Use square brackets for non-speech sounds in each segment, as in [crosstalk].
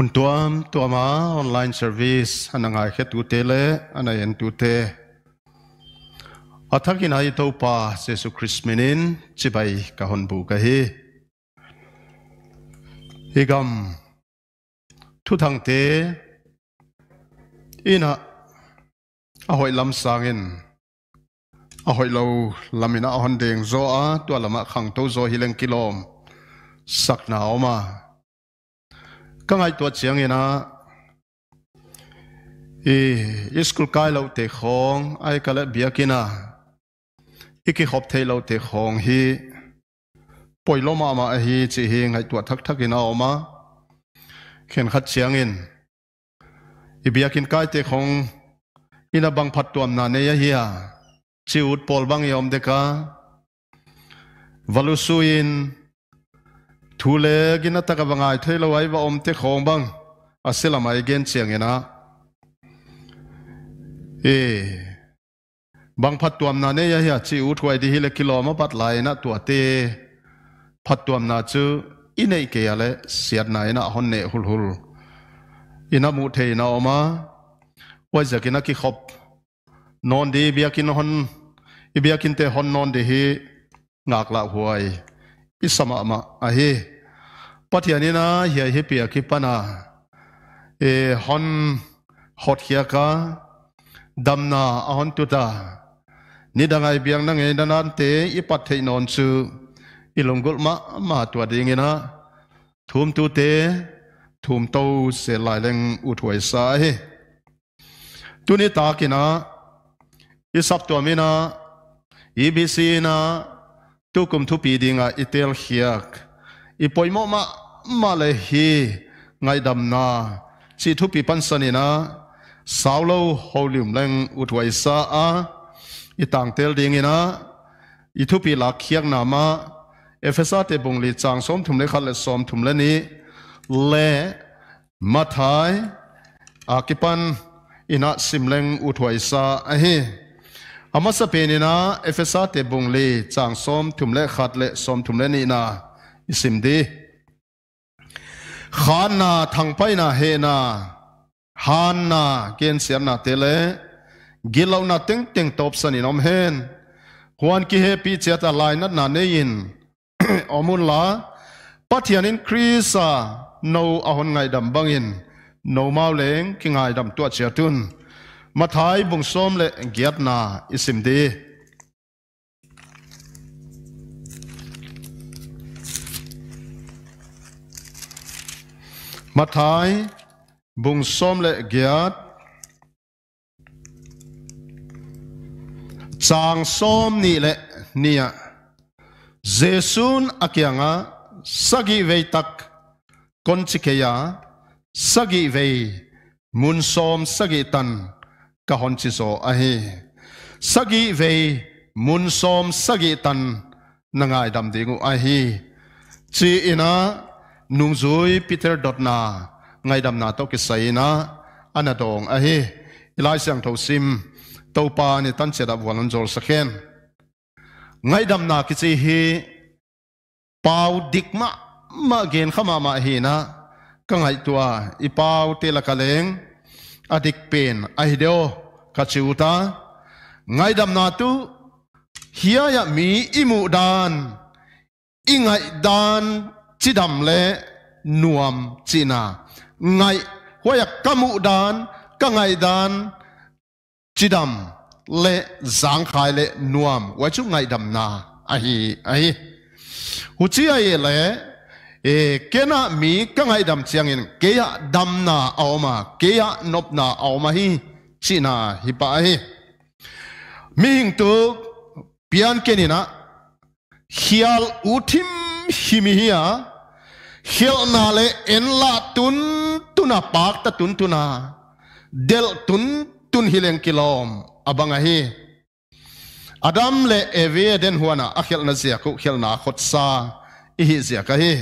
mun tuam tuama online service ananga khe tu te le ana en tu te athakin ai to pa Jesu Christ menin chibai ka hon bu ka hi igam tu thang te ina a hoi lam sangin a hoi lo lamina a hon deng zo a tua lama khang to zo hileng kilom sakna oma ก็ไงตัวเชียงเงนะอีสกุลกายเราเตะของไอ้กะเลเบียกินะอีกขบเทเราเตะของฮีป่วยล้มามาฮีจีฮีไงตัวทักทักกินเอามาเข็นขัดเชียงเงินอีเบียกินกายเตะของอีนับบังผัดตัวนานเนียเฮียจิวต์ปอลบังยอมเดก้าวัลุสุยินทุเลกินตะกบงายเทลไว้ว่าอมเทคงบังอาศิลมาเกนเสียงเนะเอบังพัดตัวมนาเนียเฮียาจิอุทไว้ดีฮิเลกิโลมาปัดไหลนะตัวเตพัดตัวมนาจูอินเอเกียเลเสียดนายนะฮอนเนหุลหุลอินามูเทนาอมาว่าจะกินักิขบนอนดีเบียกินฮอนอีเบียกินเตฮอนนอนดีฮีงากละหวย pisama ma a hi pathianina hi hi pia ki pana e hon hot hia ka damna a hon tuta ni dangai biang na ngai danan te i pathe non chu ilongol ma ma tu dingina thum tu te thum to se lai leng u thuai sa hi tu ni ta kina i sap tu amina e ibc na tu kum thu pi dinga itel hiak i poimo ma ma le hi ngai dam na chi thu pi pan sani na saulo holim leng utwai sa a i tang tel ding ina i thu pi lak hiak na ma efesa te bung li chang som thum le khal le som thum le ni le mathai akipan ina simleng utwai sa a hi အမစပင်းနအေဖက်စာတေဘုံလေးချန်ဆုံထုမလေခတ်လေဆုံထုမလေနီနာအစ်စင်ဒီခန္နာထန့်ပိုင်နာဟေနာဟန္နာကင်းစီယမ်နာတေလေဂီလောနာတင်းတင်းတော့ပစနီနုံဟန်ခွမ်ကီဟေပီချေတာလိုင်းနတ်နာနေယင်အမုလာပတ်ယန်နငာင်ဒာ်มาทายบุงส้มเละเกียรตินาอิสิมดีมาทายบุงส้มเละเกียรติจางส้มนี่เละเนี่ยเจสุนอักยังอ่ะสักอีเวตักคนชิเกียสักอีเวมุนส้มสักอีตัน ka hon chi so a hi sagi ve mun som sagi tan nangai dam dingu a hi chi ina nung zui peter dot na ngai dam na to ki sai na ana dong a hi ilai sang tho sim to pa ni tan che da walon jol sakhen ngai dam na ki chi hi pau dik ma gen khama ma hi na ka tua ipau pau te la ka adik pen a hi deo ka ngai dam na tu hiya ya mi imu dan ingai dan chi le nuam china na ngai hoa kamu dan ka ngai dan chi le zang khai le nuam wa chu ngai dam na a hi a hu chi a le e kena mi kangai dam chiang in keya dam na awma keya nop na awma hi china hi pa hi mi hing tu pian kenina hial uthim himi hiya hial na le en la tun tuna pak ta tun tuna del tun tun hileng kilom abang hi adam le evi den huana akhel na zia ku khel na khot sa ihi zia ka hi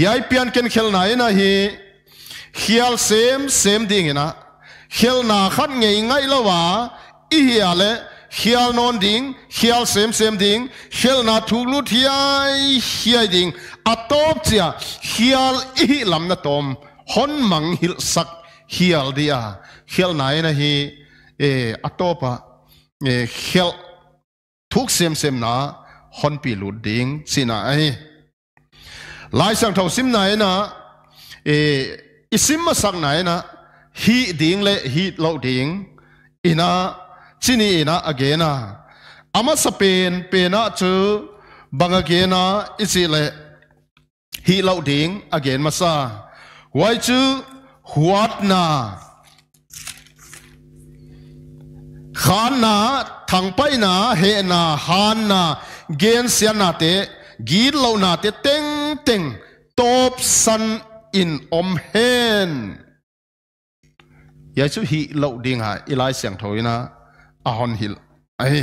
yai pian ken khel nae na hi khial same same t i n g na khel na khan nge ngai lawa i h a l e khial no ding khial same s a m ding khel na thuluthia hiya ding atopia khial ih lam na tom hon mang hil sak khial dia khel n a na hi atopa khel thuk s a m s m na hon Lai ส่งท้องซิ้มหน่อยนะ E... E... ซิ้มมาซังหน่อยนะ He ดิงเละ He รอดดิง E... น่า Cini น่าอเกย์นา Amma สเปนเปหน่าจุ Bang อเกนาอิเล He รอดิงอเกยมาซา v a จ Huad หน่า k h a n หนา Thang Pai หนา He นา h a g e n s a น gi lo na te teng teng top san in om hen ya chu hi lo ding ha ilai siang thoina a hon hil ai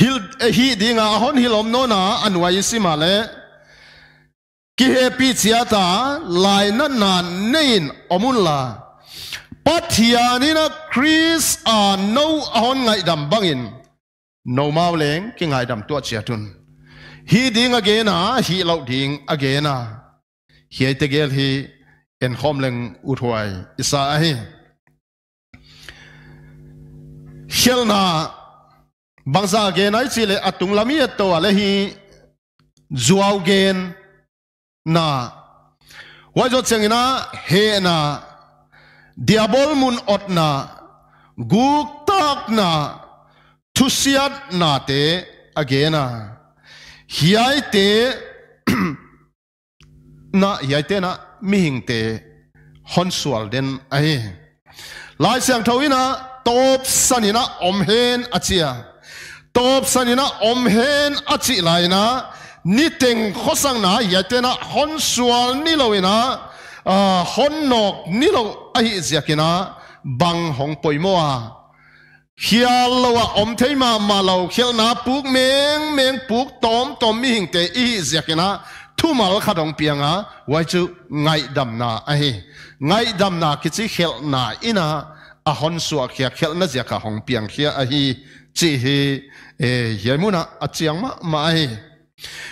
hil hi ding a hon hil om no na anwai sima le ki he pi chia ta lai na na nein omun la pathianina chris a no a hon ngai dam bangin no mau leng ki ngai dam tua chia tun hi ding again a hi lo ding again a hi te gel hi en khom leng u thwai isa hi hel na bangza ge nai chi le atung lami to le hi zuaw gen na wa jo na, he na diabol mun ot na guk tak na thusiat na te agena hiai te [clears throat] na hiai te na mi hing te hon sual den ai lai sang thau ina top sanina om hen achia top sanina om hen achi laina ni teng khosang na hiai te na hon sual ni loina ah, hon nok ni lo ai ziakina bang hong poimoa khial lo om thấy mà mà lo khial na buộc meng meng buộc tom tom mi hing gì i na thu mal kha dong pianga vậy chứ ngay đâm na a hi ngai dam na cái chữ khel na ina à hon suwa khia khel na zia ka hong piang khia a hi chi hi e yemuna a chiang ma ma hi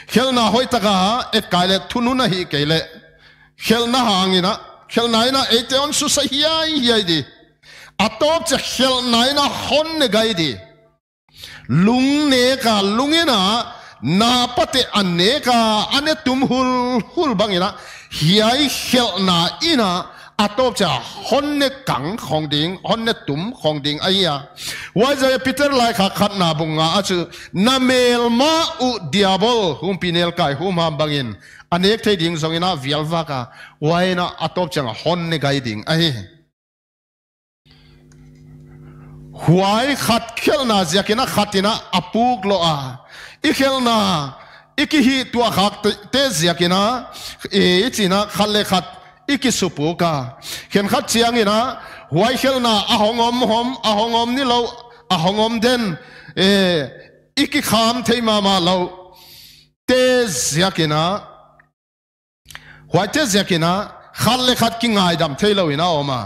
khel na hoi taka et kai le thunu na hi cái le khel na hangina khel na ina e te on su sa hi ai hi ai di atop che khel nai na hon ne gai di lung ne ka lung ina na pate an ne ka ane tum hul hul bang ina hiai khel na ina atop cha honne kang khong ding honne tum khong ding aya why giờ peter lai kha khat na bunga achu na mel ma u diabol hum pinel kai hum ham bangin anek thei ding song zongina vialwa ka why na atop chang honne gai ding ai huai khát khel na jakina khatina apuk lo a i khel na iki hi tua khak te jakina e china khalle khat iki supuka khen khat chiangina huai khel na om hom om ni lo om den e iki kham theima ma lo te jakina huai te jakina khalle khát ki ngai dam theilo ina oma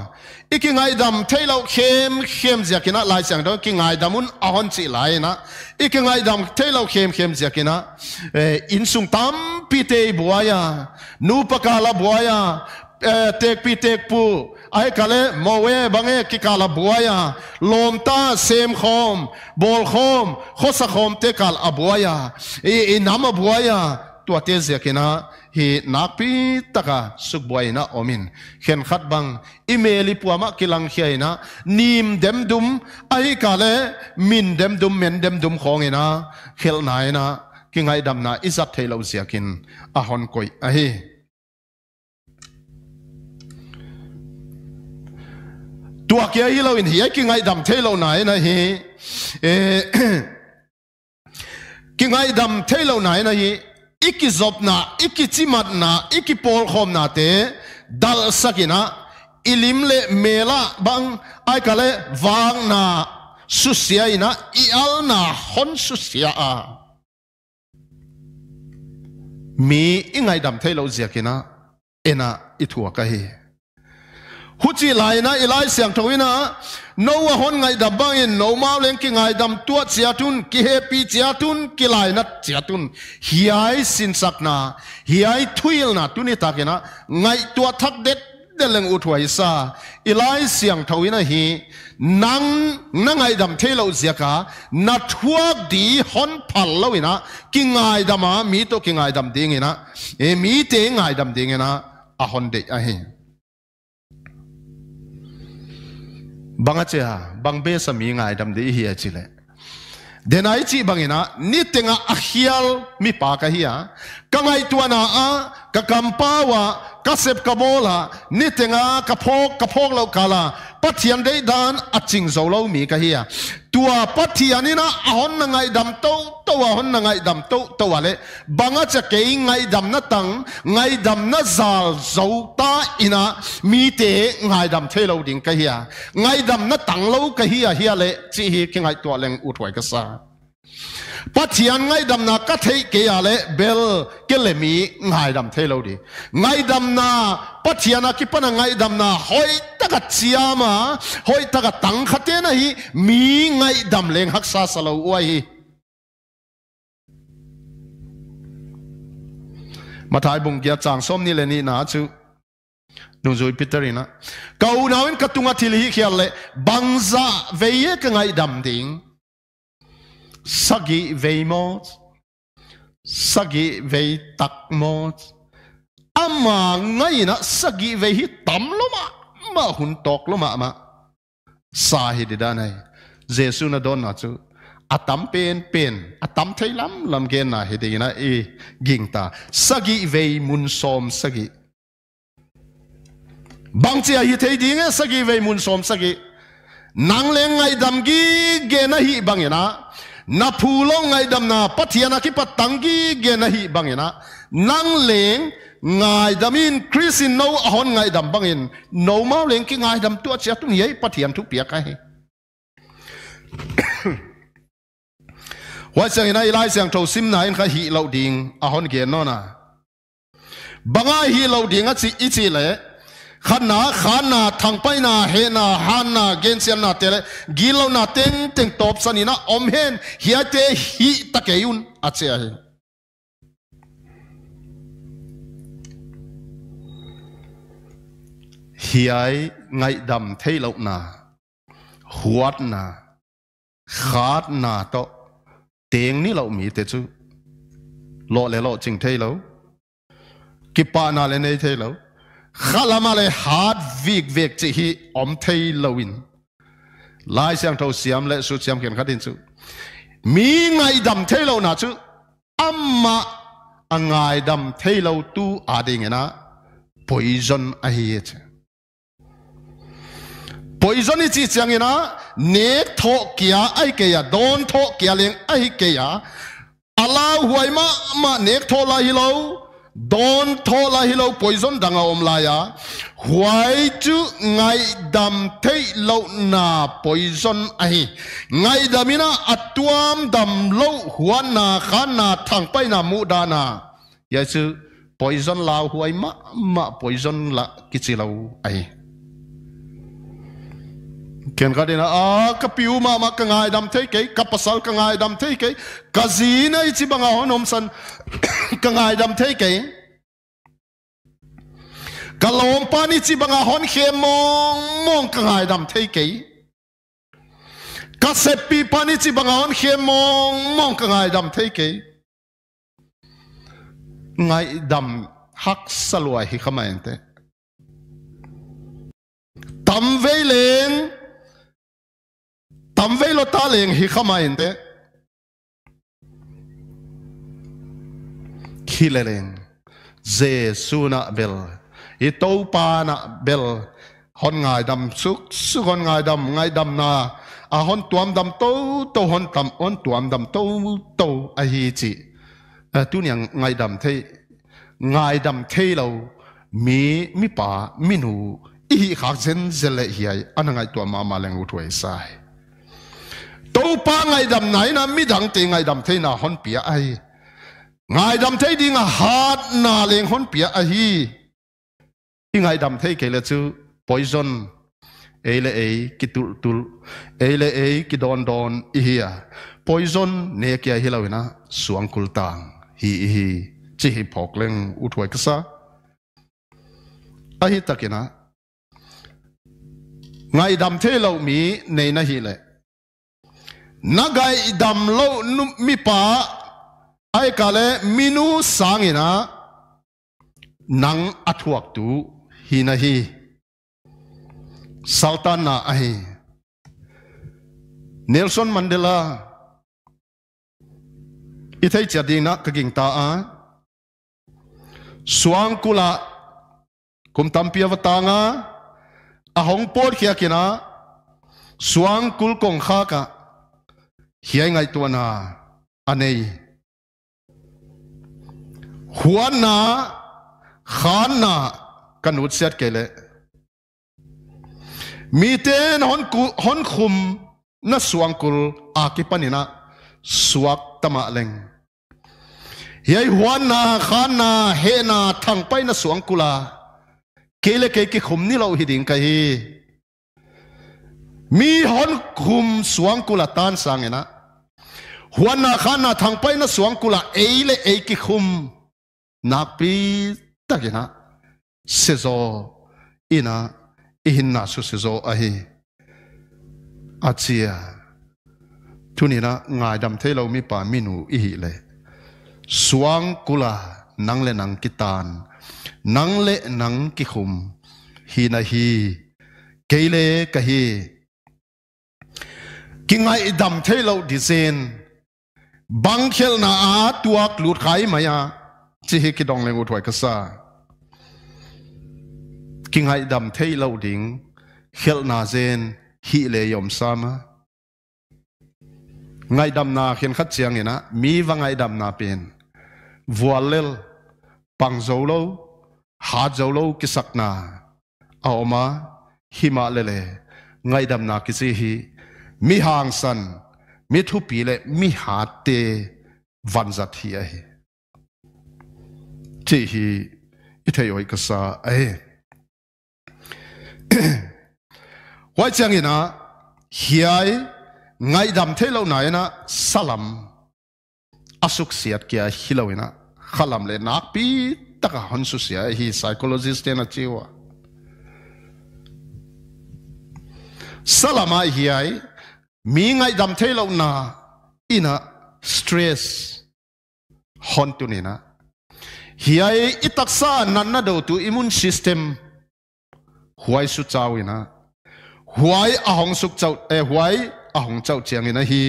อีกไงดำเที่ยวเข้มเข้มจากกินะลายเสียงด้วยกิ่งไงดำมุนอ่อนจีลายนะอีกไงดำเที่ยวเข้มเข้มจากกินะเอออินสุงตั้มปีเตยบัวยานูปกาลบัวยาเออเตกปีเตกปูไอ้กะเลมเวบังเอกิกาลบัวยาลมตาเซมคอมบอลคอมโคสคอมเตกาลอบัวยาอีน้ำบัวยา tua te zia kena hi nakpi taka sukboi na omin khen khat bang email puama kilang hiai na nim dem dum ai kale min dem dum men dem dum khong ina khel nai na ki ngai dam na izat thelo zia kin a hon koi a hi tua kia hi eh, lo [clears throat] in hi ki ngai dam thelo nai na hi e ki ngai dam thelo nai na hi iki zop na iki chimat na iki pol khom na te dal sakina ilim le mela bang ai kale wang na susia ina i al na hon susia a mi ingai dam thailo ziakina ena ithua ka hi hút chi lại na ilai siang thoina no wa hon ngay da bang in no ma lên kinh ngay đâm tua chia tun ki he pi chia tun ki lại na chia tun hi ai sin sak na hi ai thuil na tu ni ta ke na ngai tua thak det de leng út hoài sa ilai siang thoina hi nang nang ngay đâm the lâu zia ka na thuak di hon phal lâu ina kinh ngay đâm à mi to ki ngai dam ding ina e mi te ngai dam ding ina a hon de a hi บังเจ้าบังเบสมีง่ายดำเดียเฮียจิเลเดนไอจีบังอินะนี่เต็งอาเฮียลมีปากเฮียกังไอตัวน่าอะกักำป้าวะกัเซบกโอละนี่เต็งอากะพกกะพกเรากาลา pathian dei dan aching zo lo mi ka hi à. a tua pathian ina a hon na ngai dam to to a hon na ngai dam to to wale banga cha ke ngai dam na tang ngai dam na zal zo ta ina mi te ngai dam the lo ding ka hi a à. ngai dam na tang lo ka hi a à, hi a le chi hi ki ngai to leng u thwai ka sa bất pathian ngai damna ka thei ke ya à le bel ke le mi ngai dam thei lo di ngai damna pathiana à ki pana ngai damna hoi taka chiama hoi cái tang khate na hi mi ngai dam leng hak sa lâu wa mà mathai bùng kia chang som ni lên ni na chứ rồi na chu nào peterina cắt tung katunga thì hi khial à le bangza dạ veye cái ngai dam ding sagi ve mo sagi ve tak mo ama ngai na sagi ve hi tam lo ma ma hun tok lo ma ma sa hi de da này jesu na don na chu atam pen pen atam thei lam lam gen na hi đi na e ging ta sagi ve mun som sagi bang chi hi thei ding e, sagi ve mun som sagi nang lên ngay dam gi ge na hi bang e na na phu lo ngai dam na pathiana ki patangi ge na hi bangena nang leng ngai damin christin no ahon ngai dam bangin no mau leng ki ngai dam tu achia tu yei pathian thu pia kai [coughs] wa sang ina ilai sang tho sim na in kha hi lo ding ahon ge no na banga hi lo ding a chi ichi le khăn na, khăn na, thang pai na hè na han na gen siam na tele gilo na teng teng top sani na, om hen thế hi te hi takeyun ache ahin hi ai ngay đầm thấy lâu na huat na khát na to tiếng ni lo mi te chu lo le lo ching thei lo kipa na le nei thei lo khát làm lại hard việc việc chỉ hi om thay lowin lai sang thâu siam lệ su siam kiện khát tin su mi ngai đầm thay lâu na chứ amma anh ngay đầm thay lâu tu à đình na poison ai hết poison ni chi chang na ne tho kia ai ke ya don tho kia leng ai ke ya ala huai ma ma ne tho la hi lo don thola hilo poison danga omlaya huai chu ngai dam thei lo na poison ai ngai damina atuam dam lo huan na khana thang pai na mu dana yesu poison lao huai ma ma poison la kichi lo ai ken ga dena a ah, piu ma ma ka ngai dam thei ke ka pasal ka ngai dam thei ke ka zi na chi banga honom san [coughs] ka ngai dam thei ke ka lom pa ni chi banga hon khe mong mong ka ngai dam thei ke ka sepi pa ni chi banga hon khe mong mong ka ngai dam thei ke ngai dam hak salwa hi khamaente tam vei leng tam vei lo ta leng hi khama mai te khi le leng je su na bel i to pa na bel hon ngai dam suk su hon ngai dam ngai dam na a à, hon tuam dam to to hon tam on tuam dam to to a hi chi à, tu niang ngai dam thế ngai dam thế lâu mi mi pa mi nu i khak zen zele hi ai anangai tuam ma ma leng u thuai sai tô ba ngày đầm này na mi đằng tê ngày đầm thế na hon pia ai ngày đầm thế đi ngà hạt na lên hon pia ai hi khi ngày đầm thế kể là chữ poison ấy là ấy kí tu tu, ấy là ấy kí don don ihia poison nè kia hi lâu na suang kul tang hi hi chỉ hi phok lên utwai kasa ai ta takin na ngai đầm thế lâu mi nei na hi lệ นักไอ้ดำโลนุมิปาไอ้กาเลมินูสังเนะนังอัตวักตูฮินะฮีสัลตานาไอ้เนลสันมันเดลาอิทธิจัดีนักกิงตาอสวงคุลาคุมตัมพียวตังาอะฮงปอร์เฮียกินาสวงคุลคงฮัากะเฮียไงตัวนาอันนี้หัวนาขานนากันอุดเสียดเกลมีเตนหอนกุหอนคุมนัสวงกุลอาคิปันินะสวักตมะเลงเฮยหัวนาขานนาเฮนาทางไปนัสวงกุลาเกลเกกิขุมนี่เราหิดิงกะฮี mi hon khum suang kula tan sang ena huana khana thang pai na suang kula eile e ki khum nakpi takena sezo ina ihinna su sezo tu ni na ngai dam the lo mi pa minu ihi le suang kula nang le nang kitan nang le nang ki khum hi na hi keile ka hi kinh ngay đầm thấy lâu đi xin băng khel na á tuak lụt khai mày à chỉ hi cái dòng lên ngụt hoài cơ sa kinh ngay đầm thấy lâu đỉnh khel na zen hi lệ yom sama ngay đầm na khiến khách chiang na mi và ngay đầm na pin vua lel bằng dầu lâu hạt dầu lâu cái na ao ma hi ma lệ lệ ngay đầm na cái gì hi mi hang san mi thu pi le mi ha te van zat hi a hi chi hi i thei oi ka sa ai [clears throat] wai chang ina hiai ngai dam the lo na ina salam asuk siat kya hilo ina khalam le nak pi taka hansu sia hi psychologist na chiwa hi ai? mi ngai dam thei lo na ina stress hon tu ni na hi ai hiai itaksa nan na do tu immune system huai su chau ina huai ahong suk chau e huai ahong chau chiang ina hi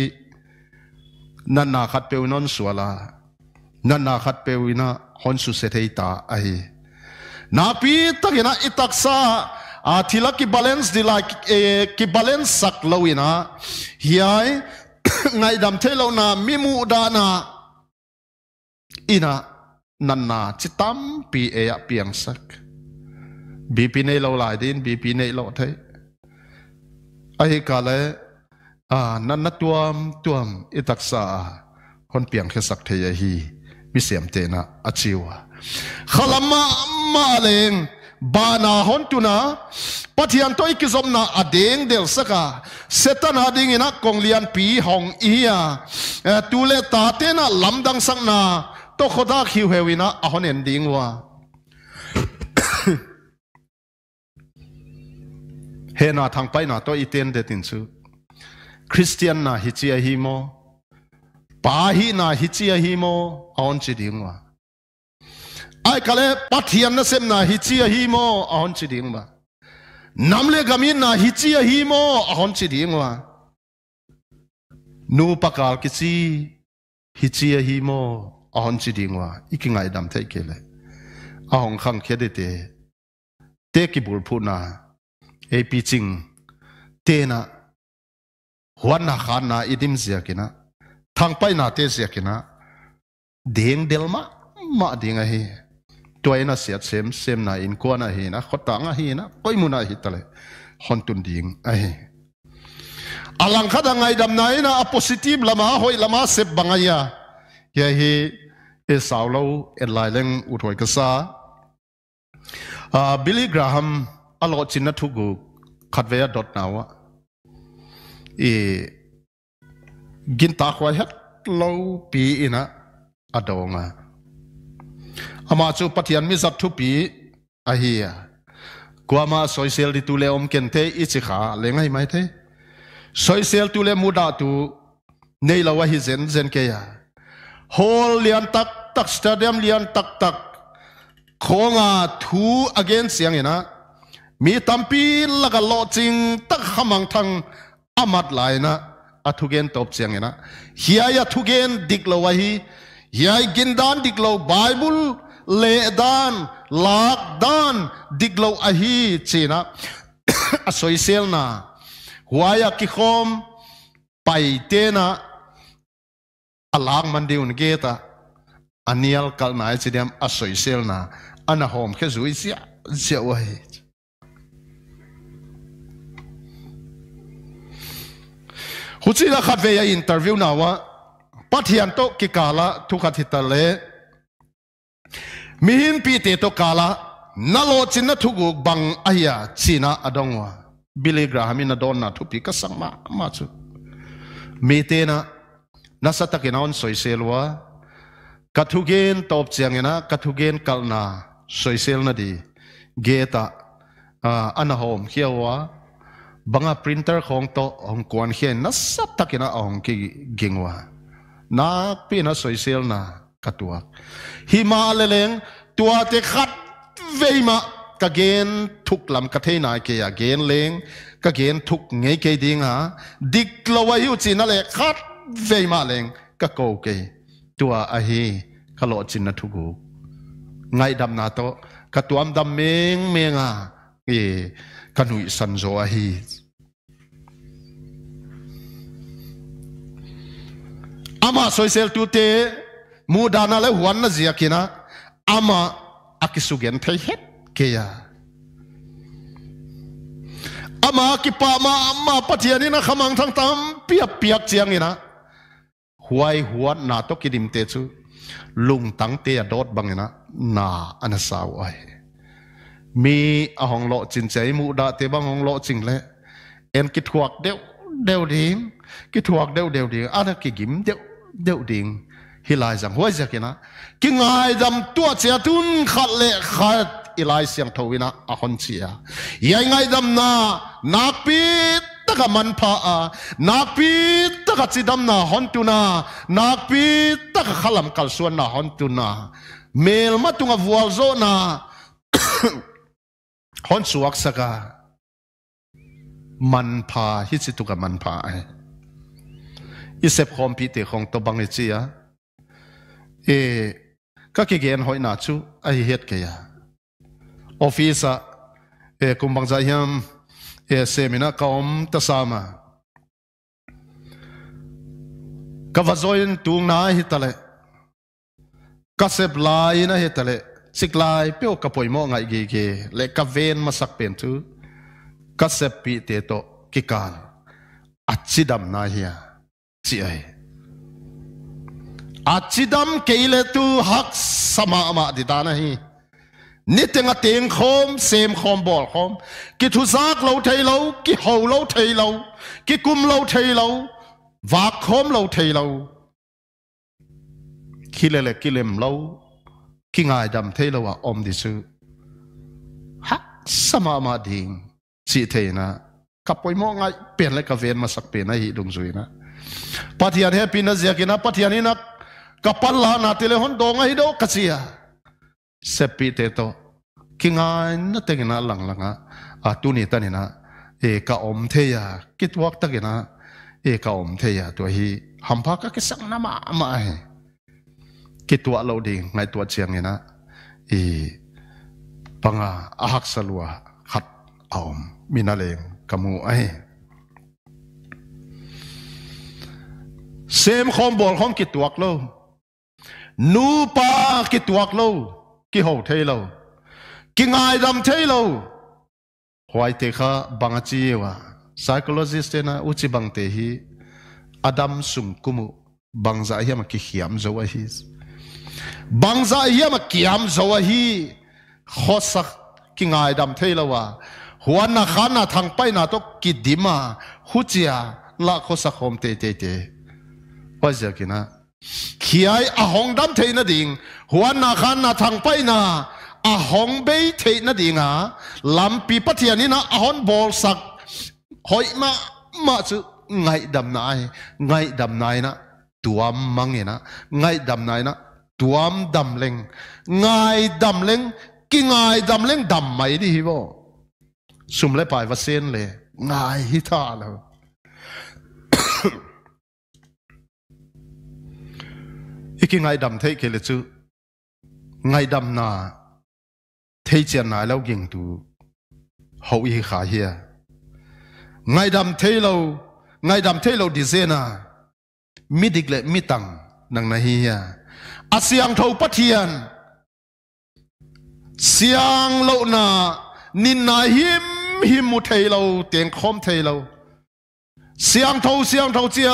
nan na khat pe non suala nan na khat pe ina hon su se thei ta ai na pi takina itaksa à thì là cái balance đi lại cái eh, balance sắc lâu ina hiai [coughs] ngay đam thế lâu na mi mu da na ina nan na chỉ tam pi e a piang sắc bi pi này lâu lại đến bi pi này lâu thế ai cả lẽ à nan na tuam tuam itak sa hon piang khi sắc thế hi mi xem thế na achiwa khalama ma leng bana hon tuna pathian toi ki zomna adeng del saka setan ading ina konglian pi hong ia eh, le ta te na lamdang sang na to khoda khiu hewina ahon ending wa [coughs] he na thang pai na to iten de tin chu christian na hi chi a hi mo pa hi na hi chi a hi mo ahon chi ding wa ai kale pathian na sem na hít chi hi mo ahon chi ding ma namle gamin na hít chi hi mo ahon chi ding wa nu pakal ki chi hi chi hi mo ahon chi ding đam thấy cái thai à ahong khăng khe đi te te ki bul phu na ap ching te na hoàn na khán na ít im zia kina thang pai na tê zia kina điên delma ma điên hi ตัวน่ะเสียเซมเซมน่ะอินกัวน่ะเฮนะขตังอ่ะเฮนะก้อยมุน่ะฮิตะเลยฮอนตุนดิงไอ้อลังขัดไงดำไหนนะอ positive ละมาหอยละมาเซบบังไงยะเฮเฮเอสาวเราเอ็นไลเลงอุทวยกษาอ่าบิลลี่กราฮัมอลอจินะทุกุขัดเวียดอทนาวะอีกินตาควายฮัดเราปีอินะอดองอ่ะ ama chu pathian mi zat thu pi a hi kwama social di tule om ken te i chi kha le ngai mai te social tule mu da tu nei lawa hi zen zen ke ya hol lian tak tak stadium lian tak tak khonga thu again siang ina mi tampi laga lo ching tak hamang thang amat lai na athugen top chiang ina hiya ya thugen diklo wa hi hiya gindan diklo bible le dan lak dan diglo ahi china [coughs] asoi sel na huaya ki khom pai te na alak mandi un ge ta anial kal na chi dem asoi sel na ana hom khe zui chi zia wa hi hu chi la khat ve interview na wa pathian to ki kala thu khat hital le mihin pi to kala nalo chin na thugu bang aya china adongwa billy graham in adon na thupi ka sangma ma chu mete na nasa takin soiselwa kathugen top changena kathugen kalna soisel na di geta ah, anahom hiawa banga printer khong to ong kwan hian nasa takina ong ki gingwa na pina soisel na ka tua hi leng tua te khat ve ma ka gen thuk lam ka the na ke ya gen leng ka gen thuk nge ke ding ha dik lo wa yu chi na le khat ve leng ka ko ke tua a hi ka lo chin na thu gu ngai dam na to ka tuam dam meng meng a e ka nui san zo a hi ama soisel tu te มูดานาเลวันนาเจียกินะอามาอากิสุเกนเพยเฮตเกียอามากิปามาอามาปะเจียนี่นะขมังทั้งตามเปียกเปียกเจียงนี่นะหวยหัวนาตกิดิมเตจูลุงตั้งเตียดดบังนะนาอันสาวไอมีอหองโลจินใจมูดาเตบังหองโลจิงเละเอ็นกิทวกเดียวเดียวดิ่งกิทวกเดียวเดียวดิ่งอันกิกิมเดียวเดียวดิ่งฮิลายสังหัวจะกินะกิงไงดำตัวเจียทุนขัดเละขัดอลาลเสียงทวินะอคอนเชียยังไงดำนานักปีตะกมันพาอานักปีตะกจิดำนาฮอนตุนานักปีตะกขลัมกัลส่วนนาฮอนตุนาเมลมาตุงวัวโซนาฮอนสวักสกามันพาฮิจิตุกมันพาไออีเซบคอมพิเตของตบังเอเชีย e ka ke gen hoi na chu a hi het ke ya office a e kumbang za hiam e semina kaum ta sama ka vazoin tung na hi tale ka sep lai na hi tale sik lai pio ka poi mo ngai gi gi le ka ven ma sak pen chu ka sep pi te to ki kan achidam na hi chi ai achidam keile tu hak sama ma di dana hi ni tenga teng khom sem khom bol khom ki thu zak lo thei lo ki ho lo thei lo ki kum lo thei lo va khom lo thei lo khile le kilem lo ki ngai dam thei lo wa om di su ha sama ma ding si thei na ka poi mo ngai pen le ka ven ma sak pen na hi dung zui na pathian he pin na zia ki na pathian ni na kapalla na tile hon donga hi do kasia sepi te to kinga na te na lang langa a tu ni ta ni na e ka om the ya kit wak ta na e ka om the ya to hi ham pha ka ke sang na ma ma he kit wa lo ding ngai tua chiang ni na e panga ahak salwa khat aom minaleng kamu ai เซมคอมบอลคอมกิดตัวกโล nu pa ki tuak lo ki ho thei lo ki ngai dam thei lo hoai te kha banga chi wa psychologist na uchi bang te hi adam sum kumu bang za hi ma ki hiam zo wa hi bang za hi ma ki hiam zo wa hi kho sak ki ngai dam thei lo wa huan na khan na thang pai na to ki dima hu chia la kho sa khom te te te wa ja ki na ขี้อาหงดำเทนดิงหัวนาคานนาทางไปนาอาหงเบยเทนดิงอ่ะลำปีปัทยานี่นะอาหงบอลสักหอยมามาสุไงดำนายไงดำนายนะตัวมังเงนะไงดำนายนะตัวดำเล็งไงดำเล็งกีไงดำเล็งดำไหมดีบ่สุ่มเลยไปว่าเส้นเลยไงฮิตาแล้ว iki ngai đầm thấy ke lịch chu ngai đầm na thấy chen na lo ging tu ho hi kha hia ngai dam thei lo ngai dam thei lo di zena mi dik le mi tang nang na hi hia thâu tho hiền siang lâu na nín na him him mu thấy lâu teng khom thấy lâu siang à, thâu siang thâu chưa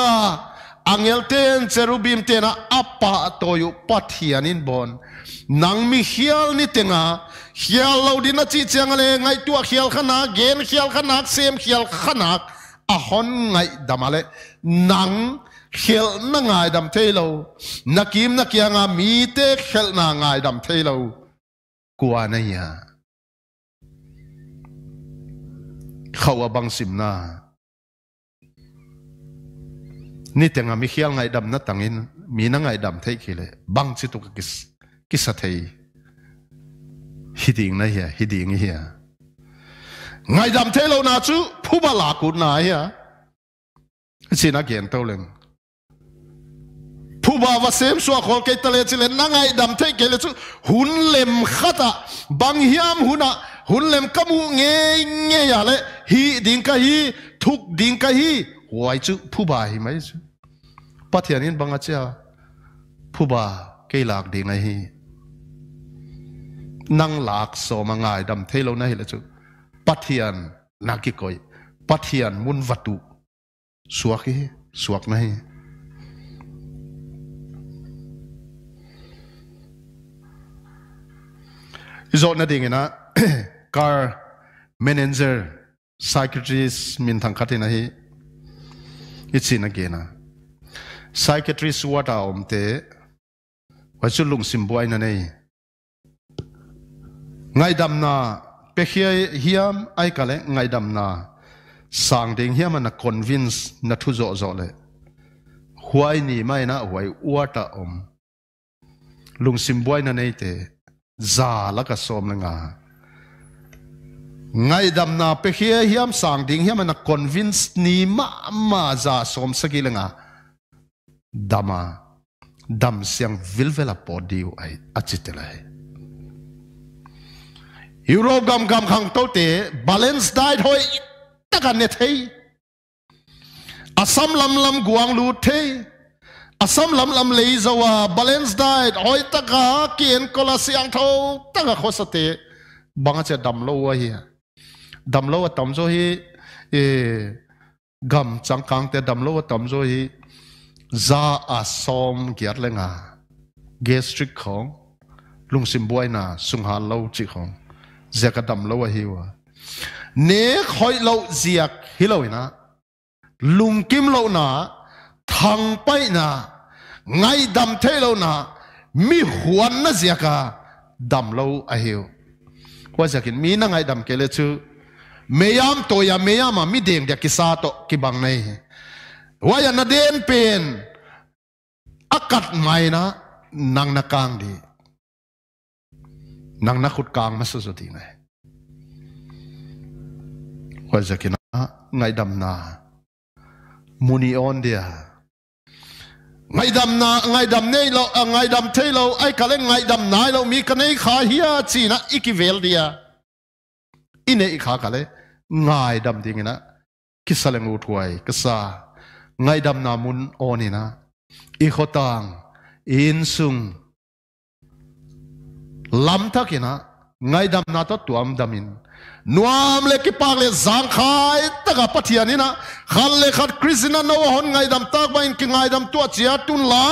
angel ten, cherubim tena apa toyu pathianin bon. Nang mi hial ni tenga, hial lo chi changale ngai ngay tua hial khanak, gen hial khanak, sem hial khanak, ahon ngai damale. Nang hial na ngay dam telo, nakim na kya nga mi te hial na ngai dam telo. Kuwa na iya. Kawabang simna. ni tenga mi khial ngai dam na tangin mi na ngai dam thei khile bang chi tu kis kisa thei hiding na hia hiding hia ngai dam thei lo na chu phuba la ku na hia china gen to leng phuba wa sem so khol ke tale chile na ngai dam thei ke le chu hun lem khata bang hiam huna hun lem kamu nge nge ya le hi ding ka hi thuk ding ka hi wai chu phuba hi mai chu hiện pathianin banga cha phuba ke lak ding a hi năng lạc so đâm ma lâu dam thelo na hi hiện chu pathian na ki hiện pathian vật vatu suak hi suak này. hi zot na ding na [coughs] car manager psychiatrist min thang khatin a hi it's in again psychiatry suat a om te wa chu lung sim buai na nei ngai dam na pe khia hiam ai ka le ngai dam na sang ding hiam na convince na thu zo zo le huai ni mai na huai uata om lung sim buai na nei te za la ka som la nga ngai dam na pe khia hiam sang ding hiam na convince ni ma ma za som sa gi la nga dama dam siang vilvela podiu ai achitela he euro gam gam khang to te balance died hoi taka ne thei asam lam lam guang lu thei asam lam lam lei zawa balance died hoi taka kien kola siang tho taka khosate banga che dam lo wa hi dam lo wa tam zo hi e gam chang kang te dam lo wa tam zo hi za a som giat le nga gastric khong lung sim buai na sung han lo chi khong zeka dam lo wa hiwa ne khoi lo ziak hi lo na lung kim lo na thang pai na ngai dam the lo na mi huan na ziaka dam lo a hiu wa zakin mi na ngai dam kele chu meyam to ya meyam mi deng dia kisa to ki bang nei waya na den pen akat mai na nang na kang di nang na khut kang ma sa zo ti nai wa zakina ngai dam na muni on dia ngay dam na ngay dam nei lo ngay dam thei lo ai ka le ngai dam nai lo mi ka nei kha hia chi na ikivel dia ine ikha ka le ngai dam ding na kisaleng uthuai kasa ngay dam na mun onina i insung lam thakina ngai dam nato tuam damin นัวมเล็กปากเลยจางขายตกปัทยานี่นะขั้นเลขัดคริสต์นานนวหงไงดำตากไปกินไงดำตัวเชียตุนลา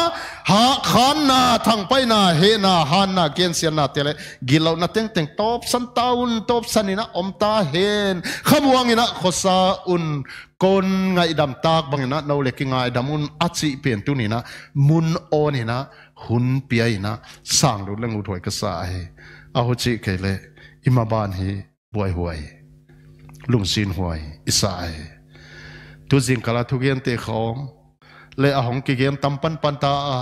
หาขันนาทางไปนาเฮนาฮันนาเกณฑ์เสียนาเทเลกิลเอาหน้าเต็งเต็งตบสันตาวุนตบสันนี่นาอมตาเฮนขมวงนี่นะขสาอุนคนไงดำตากบังนะนวเล็กไงดำมุนอัจฉิเปลี่ยนตุนี่นามุนโอนี่นาหุนเปียนะสร้างรูเรื่องอุทวยกษัยเอาหุ่นจีเกลเลอิมาบานฮี huai huai lung xin huai isai tu jing kala thu gen te khong, le a hong ki gen tam pan pan ta a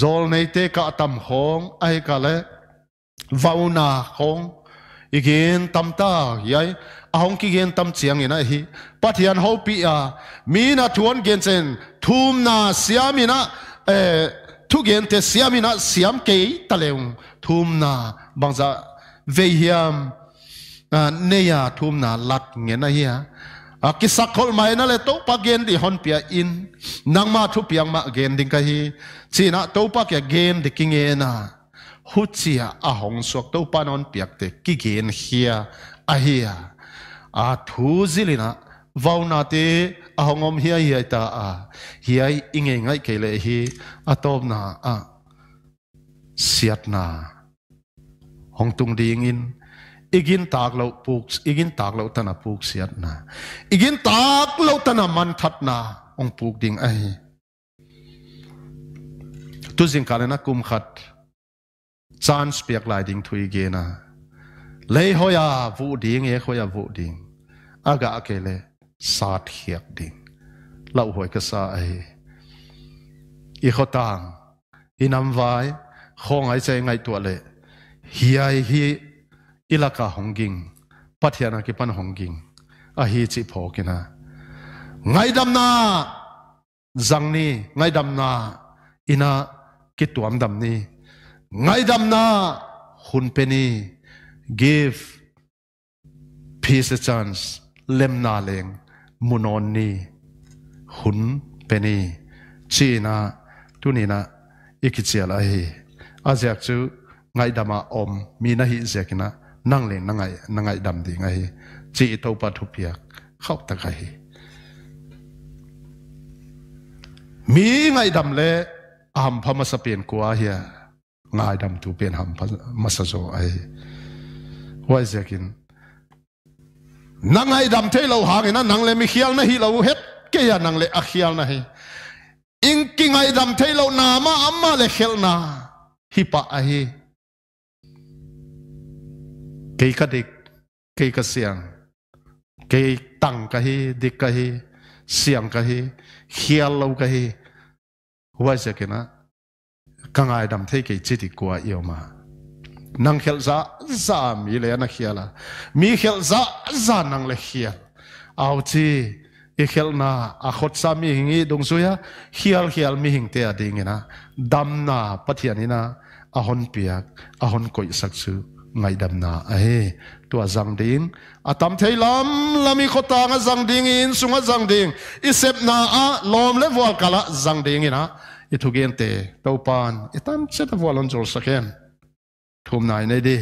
zol nei te ka tam hong ai ka le vauna khong igen tam ta yai a hong ki gen tam chiang ina hi pathian ho pi a mi na thuan gen chen thum na siamina e thu gen te siam siamina siam ke ta leung thum na bangza ve hiam À, neya thum na lat nge na hi a à, ki sakhol mai na le to pa gen di hon pia in nang ma thu piang ma gen ding ka hi china to pa kya gen di king e na hu chia a hong sok to pa non piak te ki gen hia a hia a à, thu zilina vauna te a hongom hia hia ta a hia inge ngai ke le hi a tom na a siat na hong tung ding in igin tak lo puk igin tak lo tana puk siat na igin tak lo tana man that na ong puk ding ai tu jing ka na kum khat chan spiak lai ding thui ge na le ya vu ding e ya vu ding aga akele sat hiak ding lau hoi ka sa ai i kho khotang inam vai khong ai che ngai tu le hi ai hi อิลกาหงกิงพัทยานักปันหงกิงอะฮีจิพอกินะไงดัมนาจังนีไงดัมนาอินากิตัวมดมนีไงดัมนาหุนเปนี give peace a chance เลมนาเลงมุนอนนี้หุนเปนีจีนาตุนีนาอีกเจียละเฮอาจากจูไงดำมาอมมีนะฮิเจกินะนั่งเลยนั่งไงนั่งไงดำดีไงจีตัวปัทุเปียกเข้าตะไคมีไงดำเลยอัมพมาสเปลี่ยนกัวเฮียงายดำตูเปลี่ยนหัมพมาสโซไอว่าจะกินนั่งไงดำเทเราหางนั่นนั่งเลยไม่เขียวนะฮีเราเฮ็ดเกียนั่งเลยอเขียวนะฮีอิงกิงไงดำเทเรานามาอัมมาเลยเขียวนาฮิปะไอ cái cái đi cái cái xiang cái tăng cái hi đi cái hi xiang cái hi hial lâu cái hi vậy sẽ cái na càng ai đam thấy cái chỉ đi qua yêu mà năng hial za za mi lấy na hial à mi hial za za năng lấy hial ao chi hial na a khot sa mi hingi dong suya hial hial mi hing te đi nghe na dam na na ina ahon piak ahon coi sắc chu ngai dam na a he tua zang ding atam thei lam lami khota nga răng đinh à, in sung răng đinh, ít isep na a lom le wal kala zang ding ina i thugen te topan itam set wal on jor saken thum nai nei di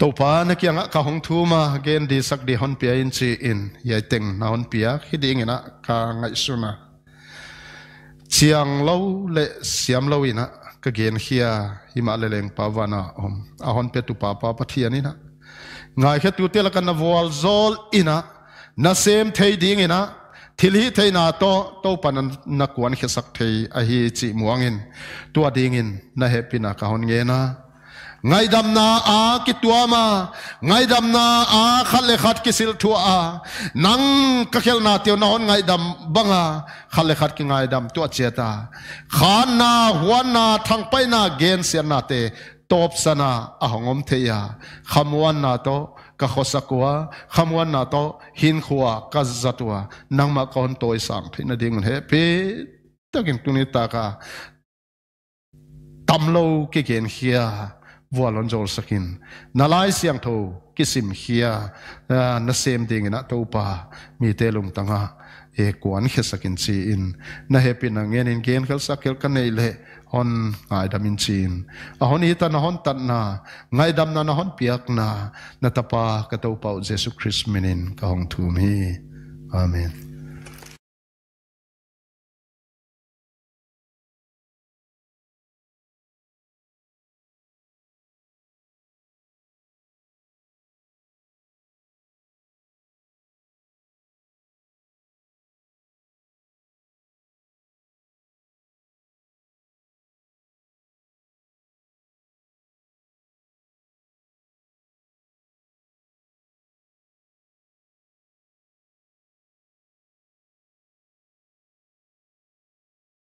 topa na kia nga ka hong thuma gen di sak di hon pia in chi in ye teng na hon pia in ding ina ka ngai suna chiang lâu lệ, siam lâu in ina ka gen khia hi ma le leng pa wana om a hon pe tu pa pa pathian ina ngai khe tu tel kan na wal zol ina na sem thei ding ina thil hi thei na to to pan na kwan khe sak thei a hi chi muangin tu ading in na happy na ka hon nge na ngai dam na a ki ma ngai dam na a khat lệ khát ki sil thua a nang ka khel na te na on ngai dam banga khat lệ khát ki ngai dam tu chết ta khán na hwan na thang pai na gen sian na te top sana a hongom the ya khamwan na to ka khosakwa khamwan na to hin khuwa ka zatwa nang ma kon toy sang thina ding he pe takin tunita ka tamlo ke gen khia vua lon jol sakin na lai siang tho kisim khia na sem ding na to pa mi te lung tanga e kwan khe sakin chi in na happy na ngen in gen khal sakel ka nei le on ngai damin chin a hon hi tan hon tan na ngai dam na na hon piak na na tapa ka to pau jesu christ minin ka hong thum hi amen